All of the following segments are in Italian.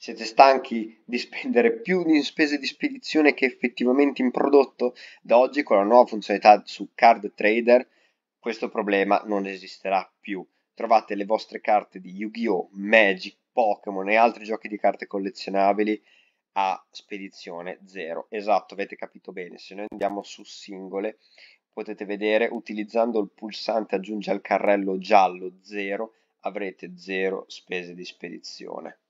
Siete stanchi di spendere più in spese di spedizione che effettivamente in prodotto? Da oggi con la nuova funzionalità su Card Trader questo problema non esisterà più. Trovate le vostre carte di Yu-Gi-Oh, Magic, Pokémon e altri giochi di carte collezionabili a spedizione zero. Esatto, avete capito bene. Se noi andiamo su singole potete vedere utilizzando il pulsante aggiunge al carrello giallo 0 avrete 0 spese di spedizione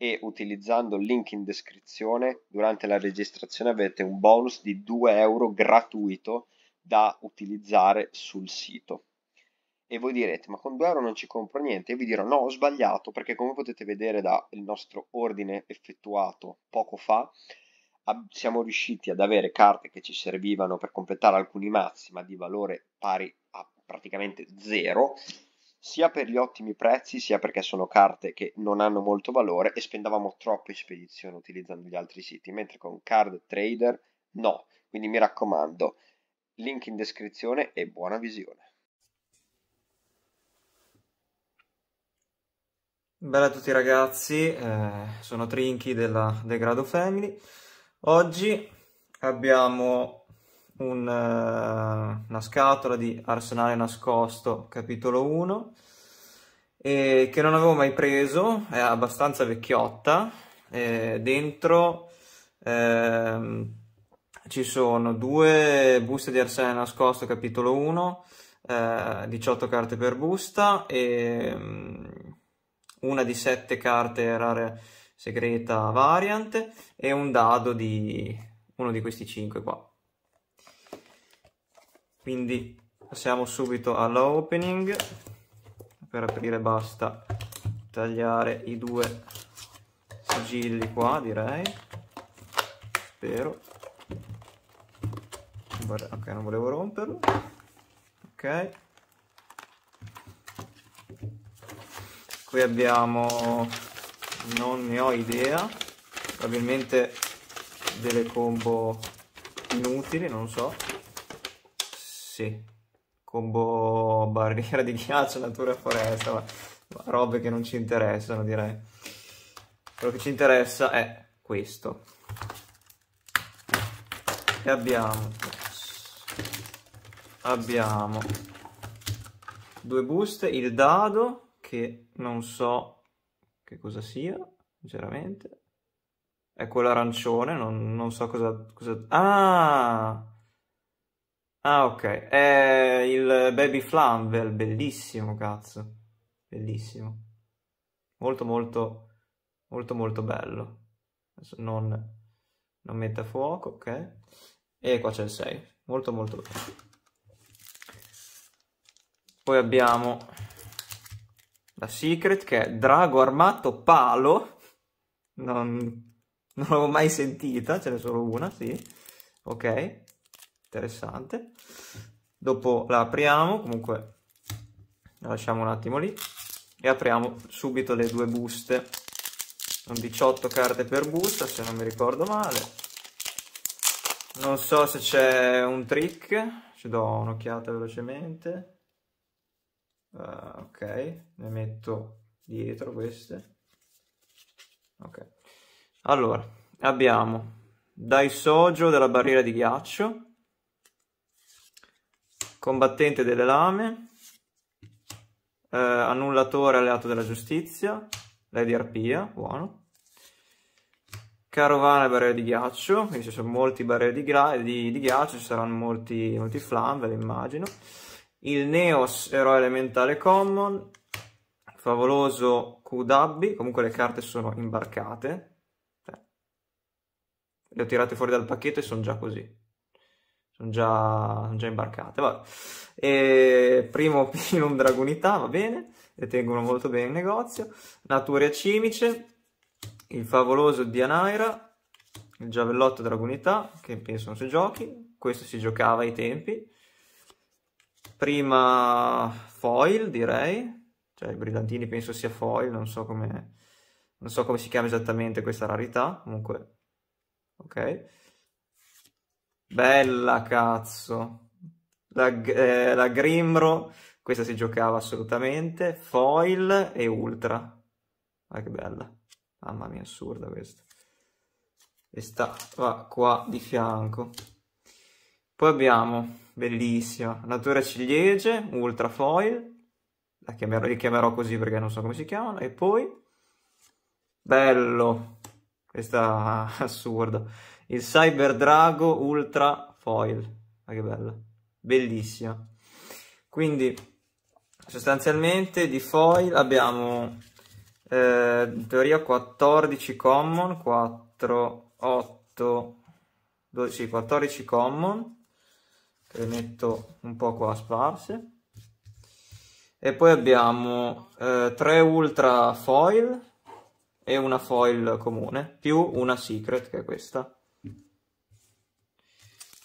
e utilizzando il link in descrizione durante la registrazione avete un bonus di 2 euro gratuito da utilizzare sul sito. E voi direte, ma con 2 euro non ci compro niente? Io vi dirò, no, ho sbagliato, perché come potete vedere dal nostro ordine effettuato poco fa, siamo riusciti ad avere carte che ci servivano per completare alcuni mazzi, ma di valore pari a praticamente zero, sia per gli ottimi prezzi, sia perché sono carte che non hanno molto valore e spendavamo troppo in spedizione utilizzando gli altri siti, mentre con Card Trader no. Quindi mi raccomando, link in descrizione e buona visione. Bella a tutti ragazzi, eh, sono Trinchi della Degrado Family. Oggi abbiamo un, eh, una scatola di Arsenale Nascosto, capitolo 1, eh, che non avevo mai preso, è abbastanza vecchiotta, eh, dentro ehm, ci sono due buste di Arsenale Nascosto, capitolo 1, eh, 18 carte per busta e mm, una di 7 carte rare segreta variant e un dado di uno di questi 5 qua quindi passiamo subito alla opening per aprire basta tagliare i due sigilli qua direi spero ok non volevo romperlo ok qui abbiamo non ne ho idea probabilmente delle combo inutili non so sì, combo barriera di ghiaccio, natura e foresta, ma, ma robe che non ci interessano direi. Quello che ci interessa è questo. E abbiamo... Abbiamo due buste, il dado, che non so che cosa sia, sinceramente. È quello arancione, non, non so cosa, cosa... Ah! Ah, ok. È eh, il Baby Flamvel, bellissimo, cazzo. Bellissimo. Molto, molto, molto, molto bello. Adesso non, non a fuoco, ok. E qua c'è il 6. Molto, molto bello. Poi abbiamo la Secret che è Drago Armato Palo. Non, non l'avevo mai sentita, ce n'è solo una, sì. Ok interessante. Dopo la apriamo, comunque la lasciamo un attimo lì e apriamo subito le due buste. Sono 18 carte per busta, se non mi ricordo male. Non so se c'è un trick, ci do un'occhiata velocemente. Uh, ok, ne metto dietro queste. Ok. Allora, abbiamo dai sojo della barriera di ghiaccio, combattente delle lame, eh, annullatore alleato della giustizia, Lady arpia, buono, carovana e barriere di ghiaccio, quindi ci sono molti barriere di, di, di ghiaccio, ci saranno molti, molti flam, ve lo immagino, il Neos, eroe elementale common, favoloso Qdabbi, comunque le carte sono imbarcate, cioè, le ho tirate fuori dal pacchetto e sono già così sono già, sono già imbarcate. Vabbè. E eh, primo Pilum Dragunità, va bene, le tengono molto bene in negozio. Nature Cimice, il favoloso Dianaira, il giavellotto Dragunità, che penso non si giochi, questo si giocava ai tempi. Prima foil, direi, cioè i brillantini penso sia foil, non so come, non so come si chiama esattamente questa rarità, comunque, ok. Bella cazzo. La, eh, la Grimro, questa si giocava assolutamente. Foil e Ultra. Ah, che bella. Mamma mia, assurda questa. Questa va, qua di fianco. Poi abbiamo, bellissima, Natura Ciliegie, Ultra Foil. La chiamerò, li chiamerò così perché non so come si chiamano. E poi, bello, questa assurda il Cyber Drago Ultra Foil. Ma che bello, bellissimo. Quindi sostanzialmente di foil abbiamo eh, in teoria 14 common, 4, 8, 12, sì, 14 common, che le metto un po' qua sparse. E poi abbiamo eh, 3 ultra foil e una foil comune, più una secret che è questa.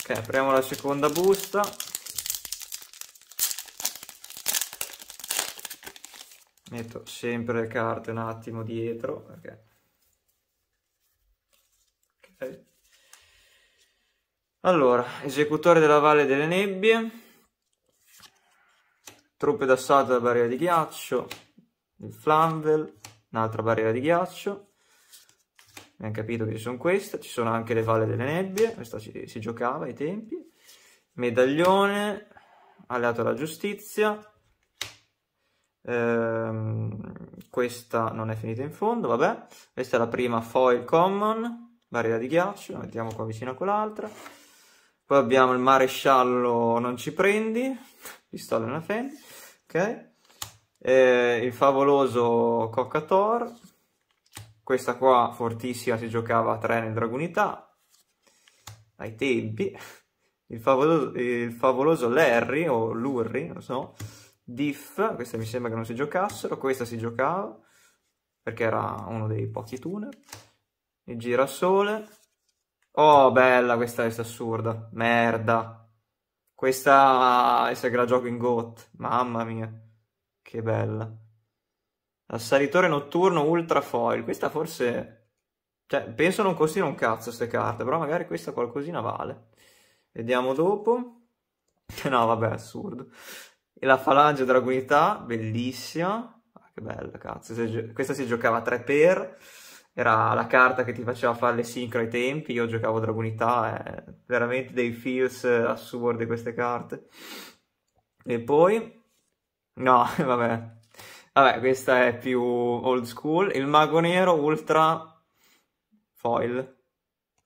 Ok, apriamo la seconda busta. Metto sempre le carte un attimo dietro. Perché... Okay. Allora, esecutore della Valle delle Nebbie, truppe d'assalto della barriera di ghiaccio, il Flanvel, un'altra barriera di ghiaccio, abbiamo capito che ci sono queste, ci sono anche le valle delle nebbie, questa si, si giocava ai tempi, medaglione, alleato alla giustizia, ehm, questa non è finita in fondo, vabbè, questa è la prima foil common, barriera di ghiaccio, la mettiamo qua vicino a quell'altra, poi abbiamo il maresciallo non ci prendi, pistola e una Fendi, ok, eh, il favoloso Cocator, questa qua fortissima si giocava a 3 nel Dragonità, ai tempi. Il favoloso, il favoloso Larry, o Lurry, non so, Diff, questa mi sembra che non si giocassero, questa si giocava, perché era uno dei pochi tuner. Il girasole. Oh, bella questa, questa assurda. Merda. Questa, è che la gioco in GOT. Mamma mia. Che bella. Assalitore notturno ultra foil. Questa forse... Cioè, penso non costino un cazzo queste carte, però magari questa qualcosina vale. Vediamo dopo. No, vabbè, assurdo. E la falange dragonità, bellissima. Ah, che bella, cazzo. Questa si giocava 3 per. Era la carta che ti faceva fare le sincro ai tempi. Io giocavo dragonità, eh. veramente dei feels assurdi queste carte. E poi... No, vabbè. Vabbè, questa è più old school. Il mago nero ultra foil.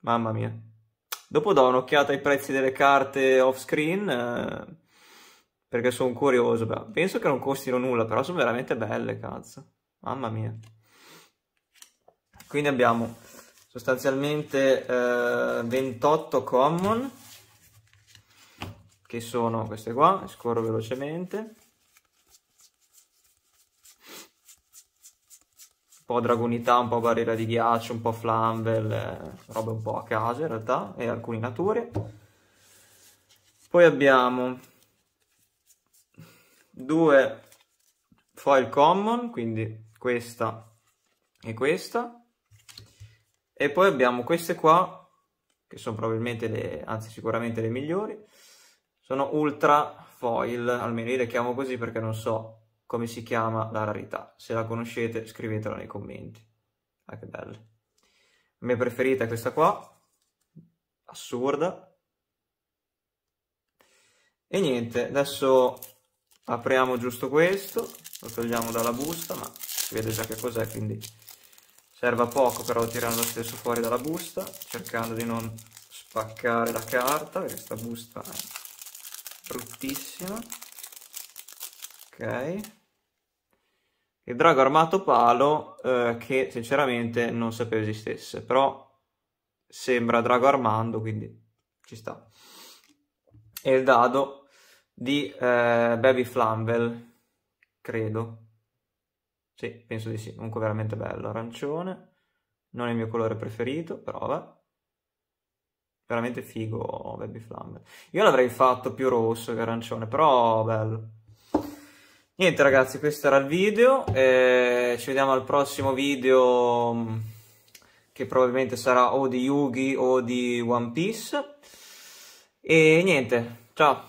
Mamma mia. Dopo do un'occhiata ai prezzi delle carte off screen. Eh, perché sono curioso. Beh, penso che non costino nulla, però sono veramente belle, cazzo. Mamma mia. Quindi abbiamo sostanzialmente eh, 28 common. Che sono queste qua. Scorro velocemente po' Dragonità, un po' Barriera di Ghiaccio, un po' Flamvel, eh, robe un po' a caso in realtà, e alcuni nature. Poi abbiamo due foil common, quindi questa e questa. E poi abbiamo queste qua, che sono probabilmente le, anzi sicuramente le migliori. Sono ultra foil, almeno io le chiamo così perché non so come si chiama la rarità. Se la conoscete scrivetela nei commenti. Ah, che bella. La mia preferita è questa qua, assurda. E niente, adesso apriamo giusto questo, lo togliamo dalla busta, ma si vede già che cos'è, quindi serve a poco però tirando lo stesso fuori dalla busta, cercando di non spaccare la carta, perché questa busta è bruttissima. Ok il drago armato palo eh, che sinceramente non sapevo esistesse, però sembra drago armando, quindi ci sta. E il dado di eh, Baby Flamvel, credo. Sì, penso di sì, comunque veramente bello, arancione. Non è il mio colore preferito, però vabbè. Veramente figo Baby Flamvel. Io l'avrei fatto più rosso che arancione, però bello. Niente ragazzi, questo era il video, eh, ci vediamo al prossimo video mm, che probabilmente sarà o di Yugi o di One Piece. E niente, ciao!